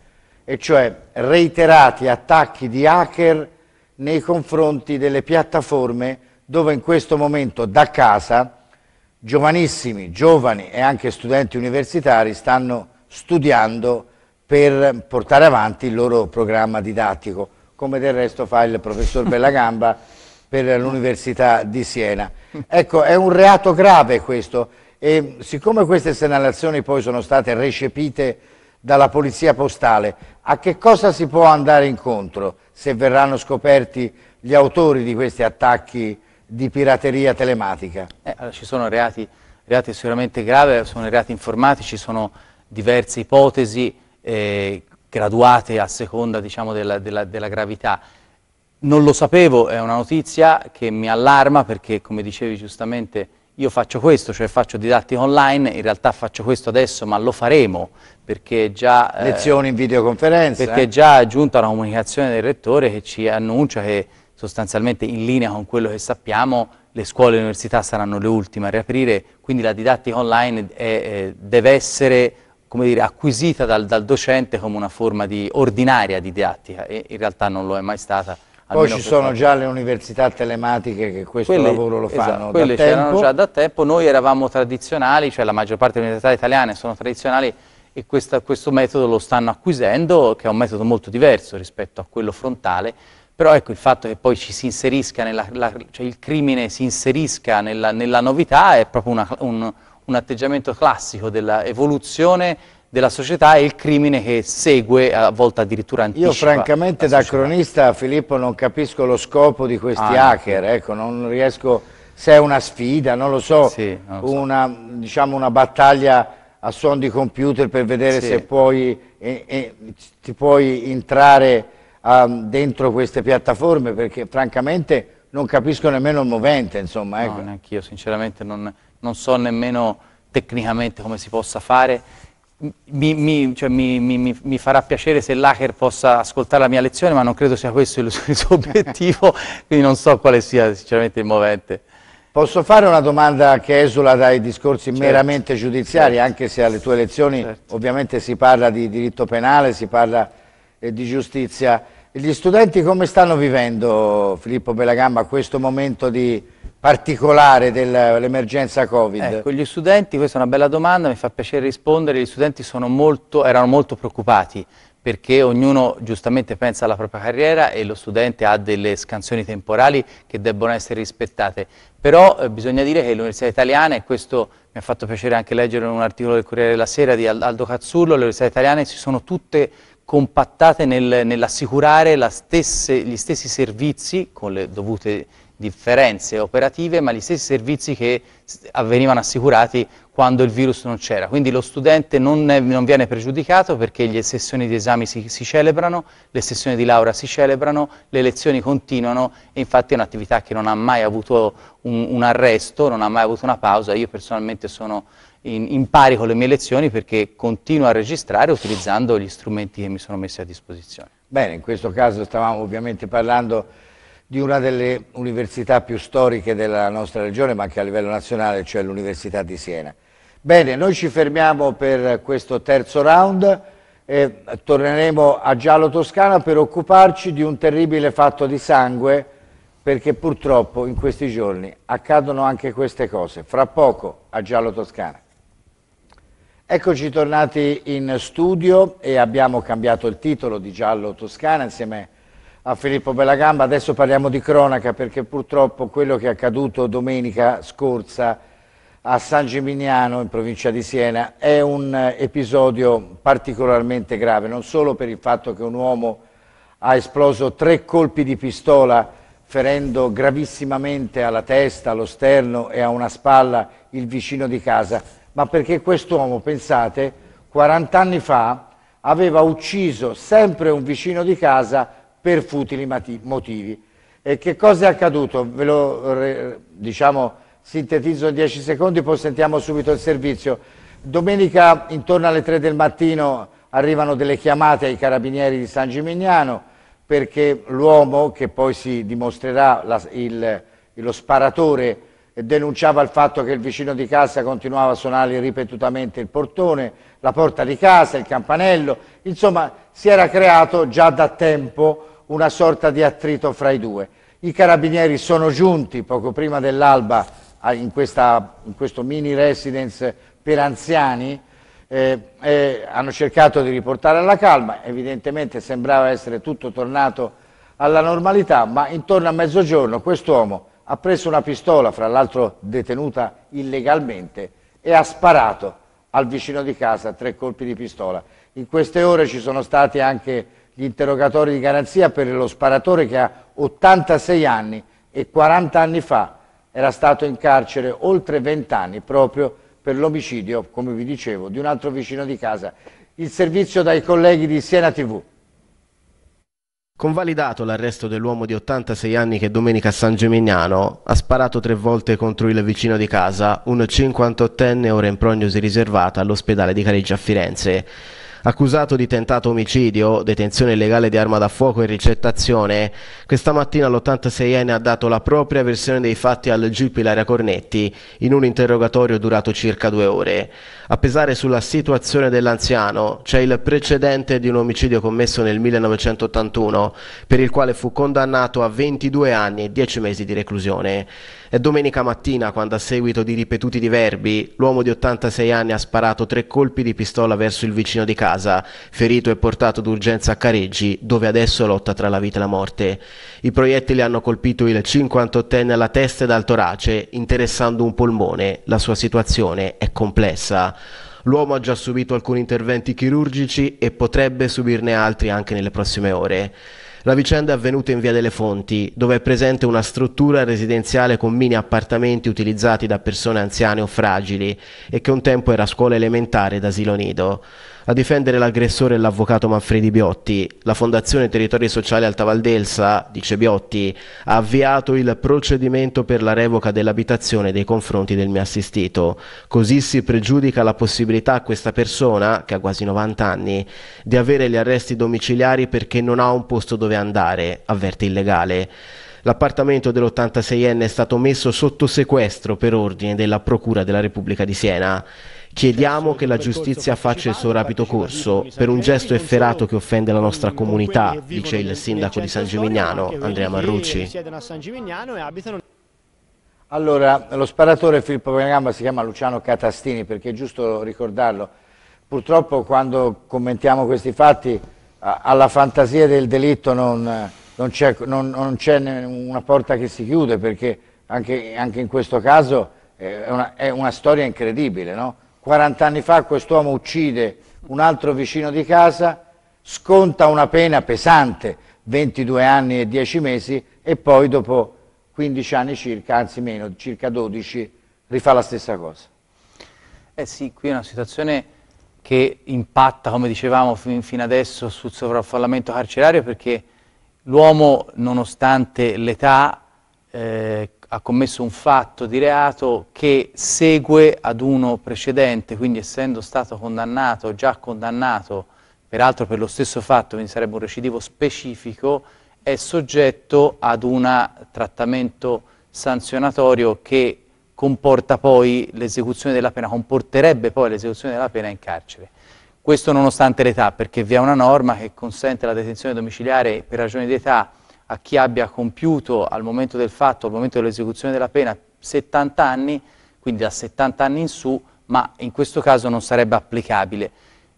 e cioè reiterati attacchi di hacker nei confronti delle piattaforme dove in questo momento da casa giovanissimi, giovani e anche studenti universitari stanno studiando per portare avanti il loro programma didattico, come del resto fa il professor Bellagamba per l'Università di Siena. Ecco, è un reato grave questo e siccome queste segnalazioni poi sono state recepite dalla polizia postale, a che cosa si può andare incontro se verranno scoperti gli autori di questi attacchi di pirateria telematica? Eh, allora, ci sono reati, reati sicuramente gravi, sono reati informatici, sono diverse ipotesi eh, graduate a seconda diciamo, della, della, della gravità. Non lo sapevo, è una notizia che mi allarma perché, come dicevi giustamente, io faccio questo, cioè faccio didattica online, in realtà faccio questo adesso, ma lo faremo perché già... Eh, Lezioni eh, in videoconferenza. Perché eh? già è giunta la comunicazione del Rettore che ci annuncia che sostanzialmente in linea con quello che sappiamo le scuole e le università saranno le ultime a riaprire, quindi la didattica online è, è, deve essere come dire, acquisita dal, dal docente come una forma di ordinaria didattica e in realtà non lo è mai stata. Poi ci sono già le università telematiche che questo quelli, lavoro lo esatto, fanno esatto, Quelle c'erano già da tempo, noi eravamo tradizionali, cioè la maggior parte delle università italiane sono tradizionali e questa, questo metodo lo stanno acquisendo, che è un metodo molto diverso rispetto a quello frontale, però ecco il fatto che poi ci si inserisca, nella, la, cioè il crimine si inserisca nella, nella novità è proprio una, un, un atteggiamento classico dell'evoluzione della società e il crimine che segue, a volte addirittura anticipa. Io francamente da cronista, Filippo, non capisco lo scopo di questi ah, hacker, no. ecco, non riesco, se è una sfida, non lo so, sì, non lo una, so. Diciamo una battaglia a suon di computer per vedere sì. se puoi, eh, eh, ti puoi entrare eh, dentro queste piattaforme, perché francamente non capisco nemmeno il movente, insomma. Ecco. No, neanche io, sinceramente non, non so nemmeno tecnicamente come si possa fare mi, mi, cioè mi, mi, farà piacere se l'hacker possa ascoltare la mia lezione, ma non credo sia questo il suo, il suo obiettivo, quindi non so quale sia sinceramente il movente. Posso fare una domanda che esula dai discorsi certo, meramente giudiziari, certo, anche se alle tue lezioni certo. ovviamente si parla di diritto penale, si parla eh, di giustizia. Gli studenti come stanno vivendo, Filippo Belagamba, questo momento di particolare dell'emergenza Covid? Ecco, gli studenti, questa è una bella domanda, mi fa piacere rispondere, gli studenti molto, erano molto preoccupati perché ognuno giustamente pensa alla propria carriera e lo studente ha delle scansioni temporali che debbono essere rispettate. Però eh, bisogna dire che l'Università Italiana, e questo mi ha fatto piacere anche leggere in un articolo del Corriere della Sera di Aldo Cazzullo, le Università Italiane si sono tutte compattate nel, nell'assicurare gli stessi servizi, con le dovute differenze operative, ma gli stessi servizi che venivano assicurati quando il virus non c'era. Quindi lo studente non, è, non, viene pregiudicato perché le sessioni di esami si, si, celebrano, le sessioni di laurea si celebrano, le lezioni continuano e infatti è un'attività che non ha mai avuto un, un arresto, non ha mai avuto una pausa. Io personalmente sono in, in pari con le mie lezioni perché continuo a registrare utilizzando gli strumenti che mi sono messi a disposizione. Bene, in questo caso stavamo ovviamente parlando di una delle università più storiche della nostra regione, ma anche a livello nazionale, cioè l'Università di Siena. Bene, noi ci fermiamo per questo terzo round e torneremo a Giallo Toscana per occuparci di un terribile fatto di sangue, perché purtroppo in questi giorni accadono anche queste cose. Fra poco a Giallo Toscana. Eccoci tornati in studio e abbiamo cambiato il titolo di Giallo Toscana insieme a Filippo Bellagamba. Adesso parliamo di cronaca perché purtroppo quello che è accaduto domenica scorsa a San Gimignano in provincia di Siena è un episodio particolarmente grave, non solo per il fatto che un uomo ha esploso tre colpi di pistola ferendo gravissimamente alla testa, allo sterno e a una spalla il vicino di casa, ma perché quest'uomo, pensate, 40 anni fa aveva ucciso sempre un vicino di casa per futili motivi. E che cosa è accaduto? Ve lo diciamo, sintetizzo in 10 secondi, poi sentiamo subito il servizio. Domenica intorno alle 3 del mattino arrivano delle chiamate ai carabinieri di San Gimignano perché l'uomo, che poi si dimostrerà la, il, lo sparatore denunciava il fatto che il vicino di casa continuava a suonare ripetutamente il portone, la porta di casa, il campanello, insomma si era creato già da tempo una sorta di attrito fra i due. I carabinieri sono giunti poco prima dell'alba in, in, questo mini residence per anziani, eh, eh, hanno cercato di riportare alla calma, evidentemente sembrava essere tutto tornato alla normalità, ma intorno a mezzogiorno quest'uomo ha preso una pistola, fra l'altro detenuta illegalmente, e ha sparato al vicino di casa tre colpi di pistola. In queste ore ci sono stati anche gli interrogatori di garanzia per lo sparatore che ha 86 anni e 40 anni fa era stato in carcere oltre 20 anni proprio per l'omicidio, come vi dicevo, di un altro vicino di casa. Il servizio dai colleghi di Siena TV. Convalidato l'arresto dell'uomo di 86 anni che domenica a San Gemignano ha sparato tre volte contro il vicino di casa, un 58enne ora in prognosi riservata all'ospedale di Careggia a Firenze. Accusato di tentato omicidio, detenzione illegale di arma da fuoco e ricettazione, questa mattina l'86enne ha dato la propria versione dei fatti al GIP Ilaria Cornetti in un interrogatorio durato circa due ore. A pesare sulla situazione dell'anziano c'è il precedente di un omicidio commesso nel 1981 per il quale fu condannato a 22 anni e 10 mesi di reclusione. È domenica mattina quando a seguito di ripetuti diverbi l'uomo di 86 anni ha sparato tre colpi di pistola verso il vicino di casa, ferito e portato d'urgenza a Careggi, dove adesso lotta tra la vita e la morte. I proiettili hanno colpito il 58enne alla testa ed al torace, interessando un polmone. La sua situazione è complessa. L'uomo ha già subito alcuni interventi chirurgici e potrebbe subirne altri anche nelle prossime ore. La vicenda è avvenuta in Via delle Fonti, dove è presente una struttura residenziale con mini appartamenti utilizzati da persone anziane o fragili e che un tempo era scuola elementare ed asilo nido. A difendere l'aggressore e l'avvocato Manfredi Biotti. La Fondazione Territori Sociali Alta Valdelsa, dice Biotti, ha avviato il procedimento per la revoca dell'abitazione dei confronti del mio assistito. Così si pregiudica la possibilità a questa persona, che ha quasi 90 anni, di avere gli arresti domiciliari perché non ha un posto dove andare, avverte illegale. L'appartamento dell'86enne è stato messo sotto sequestro per ordine della Procura della Repubblica di Siena. Chiediamo che la giustizia faccia il suo rapido corso per un gesto efferato che offende la nostra comunità, dice il sindaco di San Gimignano, Andrea Marrucci. Allora, lo sparatore Filippo Gamba si chiama Luciano Catastini, perché è giusto ricordarlo. Purtroppo quando commentiamo questi fatti, alla fantasia del delitto non, non c'è una porta che si chiude, perché anche, anche in questo caso è una, è una storia incredibile, no? 40 anni fa quest'uomo uccide un altro vicino di casa, sconta una pena pesante, 22 anni e 10 mesi, e poi dopo 15 anni circa, anzi meno, circa 12, rifà la stessa cosa. Eh sì, qui è una situazione che impatta, come dicevamo fin, fino adesso, sul sovraffollamento carcerario perché l'uomo, nonostante l'età, eh, ha commesso un fatto di reato che segue ad uno precedente, quindi essendo stato condannato, già condannato, peraltro per lo stesso fatto, quindi sarebbe un recidivo specifico, è soggetto ad un trattamento sanzionatorio che comporta poi l'esecuzione della pena, comporterebbe poi l'esecuzione della pena in carcere. Questo nonostante l'età, perché vi è una norma che consente la detenzione domiciliare per ragioni di età a chi abbia compiuto al momento del fatto, al momento dell'esecuzione della pena, 70 anni, quindi da 70 anni in su, ma in questo caso non sarebbe applicabile.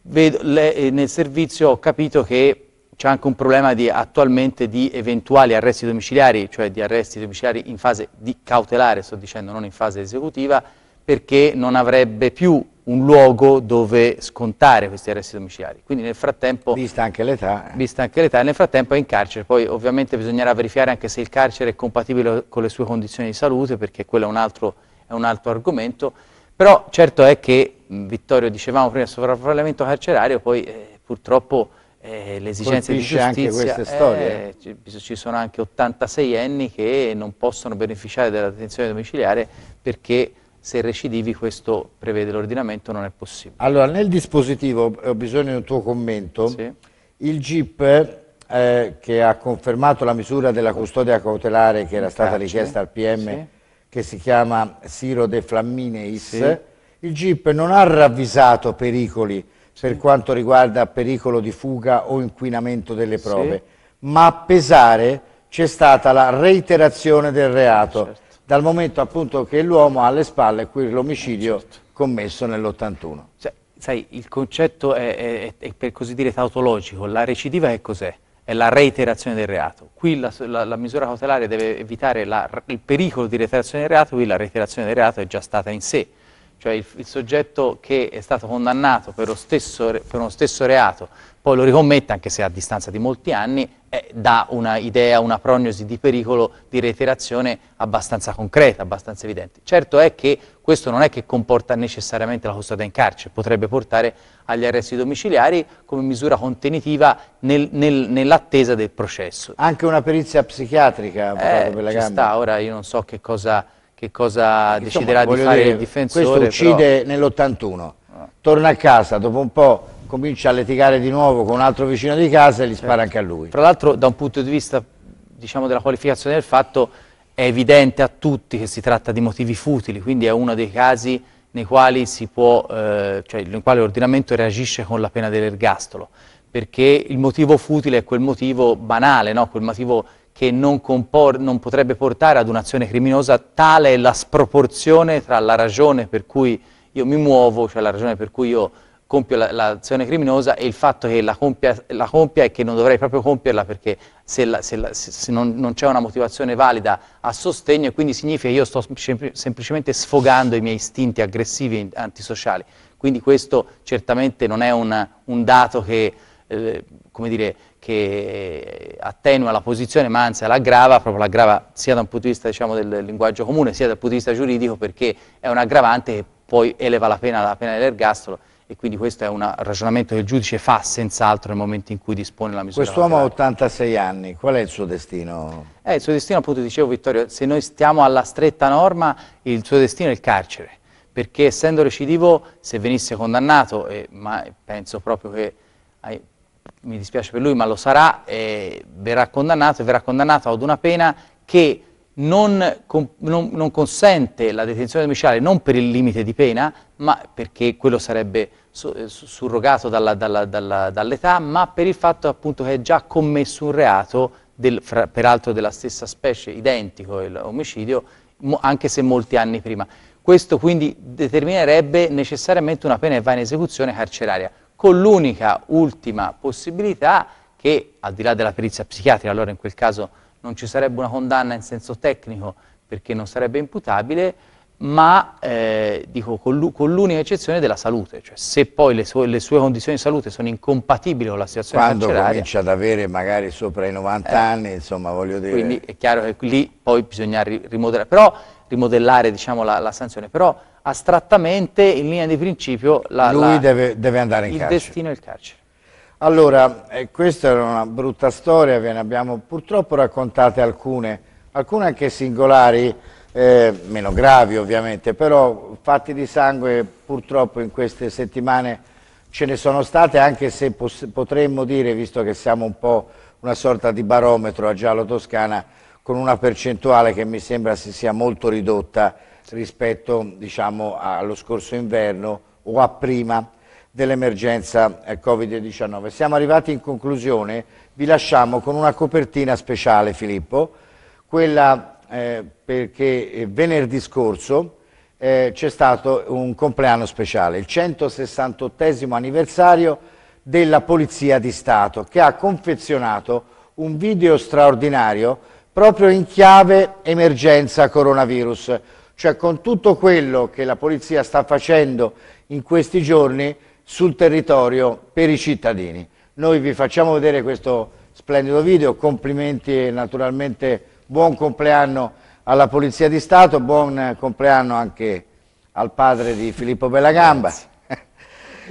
Vedo, le, eh, nel servizio ho capito che c'è anche un problema di, attualmente di eventuali arresti domiciliari, cioè di arresti domiciliari in fase di cautelare, sto dicendo, non in fase esecutiva, perché non avrebbe più un luogo dove scontare questi arresti domiciliari. Quindi nel frattempo... Vista anche l'età. Eh. Vista anche l'età, nel frattempo è in carcere. Poi ovviamente bisognerà verificare anche se il carcere è compatibile con le sue condizioni di salute, perché quello è un altro, è un altro argomento. Però certo è che, Vittorio dicevamo prima, il sovraffollamento carcerario poi eh, purtroppo eh, le esigenze Colpisce di giustizia... anche queste storie. Eh, ci sono anche 86 anni che non possono beneficiare della detenzione domiciliare perché se recidivi questo prevede l'ordinamento, non è possibile. Allora, nel dispositivo eh, ho bisogno di un tuo commento. Sì. Il GIP eh, che ha confermato la misura della custodia cautelare che era stata carcere, richiesta al PM, sì. che si chiama Siro De Flammineis, sì. il GIP non ha ravvisato pericoli per quanto riguarda pericolo di fuga o inquinamento delle prove, ma a pesare c'è stata la reiterazione del reato. Certo dal momento appunto che l'uomo ha alle spalle quell'omicidio eh, certo. commesso nell'81. Cioè, sai, il concetto è, è, è, per così dire tautologico, la recidiva è cos'è? È la reiterazione del reato. Qui la, la, la misura cautelare deve evitare la, il pericolo di reiterazione del reato, qui la reiterazione del reato è già stata in sé cioè il, il, soggetto che è stato condannato per, stesso, per, uno stesso reato poi lo ricommette, anche se a distanza di molti anni, eh, dà idea, una prognosi di pericolo di reiterazione abbastanza concreta, abbastanza evidente. Certo è che questo non è che comporta necessariamente la custodia in carcere, potrebbe portare agli arresti domiciliari come misura contenitiva nel, nel, nell'attesa del processo. Anche una perizia psichiatrica eh, per la gamba. Sta, ora io non so che cosa, che cosa Insomma, deciderà di fare dire, il difensore. Questo uccide però... nell'81, torna a casa dopo un po' comincia a leticare di nuovo con un altro vicino di casa e gli spara certo. anche a lui. Tra l'altro da un punto di vista diciamo, della qualificazione del fatto è evidente a tutti che si tratta di motivi futili, quindi è uno dei casi nei quali, può, eh, cioè, in quale l'ordinamento reagisce con la pena dell'ergastolo, perché il motivo futile è quel motivo banale, no? quel motivo che non, non potrebbe portare ad un'azione criminosa, tale è la sproporzione tra la ragione per cui io mi muovo, cioè la ragione per cui io compio l'azione la, criminosa e il fatto che la compia, la compia, e che non dovrei proprio compierla perché se, la, se, se non, non c'è una motivazione valida a sostegno e quindi significa che io sto sempl semplicemente sfogando i miei istinti aggressivi e antisociali. Quindi questo certamente non è un, un dato che, eh, dire, che, attenua la posizione, ma anzi l'aggrava, proprio l'aggrava sia da un punto di vista diciamo, del linguaggio comune, sia dal punto di vista giuridico, perché è un aggravante che poi eleva la pena, la pena dell'ergastolo e quindi questo è un ragionamento che il giudice fa senz'altro nel momento in cui dispone la misura. Quest'uomo ha 86 anni, qual è il suo destino? Eh, il suo destino appunto dicevo Vittorio, se noi stiamo alla stretta norma il suo destino è il carcere, perché essendo recidivo se venisse condannato, eh, ma penso proprio che eh, mi dispiace per lui, ma lo sarà, verrà condannato e verrà condannato ad una pena che non, non, non consente la detenzione domiciliare non per il limite di pena, ma perché quello sarebbe eh, surrogato dalla, dalla, dall'età, ma per il fatto appunto che è già commesso un reato, del, fra, peraltro della stessa specie, identico l'omicidio, anche se molti anni prima. Questo quindi determinerebbe necessariamente una pena che va in esecuzione carceraria, con l'unica ultima possibilità che, al di là della perizia psichiatrica, allora in quel caso non ci sarebbe una condanna in senso tecnico perché non sarebbe imputabile, ma eh, dico, con, l'unica eccezione della salute, cioè se poi le, sue, le sue condizioni di salute sono incompatibili con la situazione Quando carceraria... Quando comincia ad avere magari sopra i 90 eh, anni, insomma, voglio dire... Quindi è chiaro che lì poi bisogna rimodellare, però, rimodellare diciamo, la, la, sanzione, però astrattamente, in linea di principio... La, Lui la, deve, deve, andare in il carcere. Il destino è il carcere. Allora, eh, questa era una brutta storia, ve ne abbiamo purtroppo raccontate alcune, alcune anche singolari, eh, meno gravi ovviamente, però fatti di sangue purtroppo in queste settimane ce ne sono state, anche se potremmo dire, visto che siamo un po' una sorta di barometro a Giallo Toscana, con una percentuale che mi sembra si sia molto ridotta rispetto diciamo, allo scorso inverno o a prima dell'emergenza eh, Covid-19. Siamo arrivati in conclusione, vi lasciamo con una copertina speciale Filippo, quella eh, perché eh, venerdì scorso eh, c'è stato un compleanno speciale, il 168 anniversario della Polizia di Stato, che ha confezionato un video straordinario proprio in chiave emergenza coronavirus, cioè con tutto quello che la Polizia sta facendo in questi giorni sul territorio per i cittadini. Noi vi facciamo vedere questo splendido video, complimenti naturalmente Buon compleanno alla Polizia di Stato, buon compleanno anche al padre di Filippo Bellagamba. Grazie.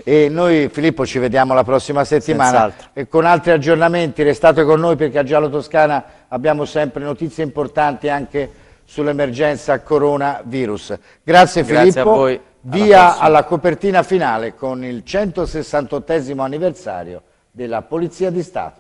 E noi Filippo ci vediamo la prossima settimana e con altri aggiornamenti restate con noi perché a Giallo Toscana abbiamo sempre notizie importanti anche sull'emergenza coronavirus. Grazie, Filippo, Grazie a Voi, Via alla, alla copertina finale con il 168 anniversario della Polizia di Stato.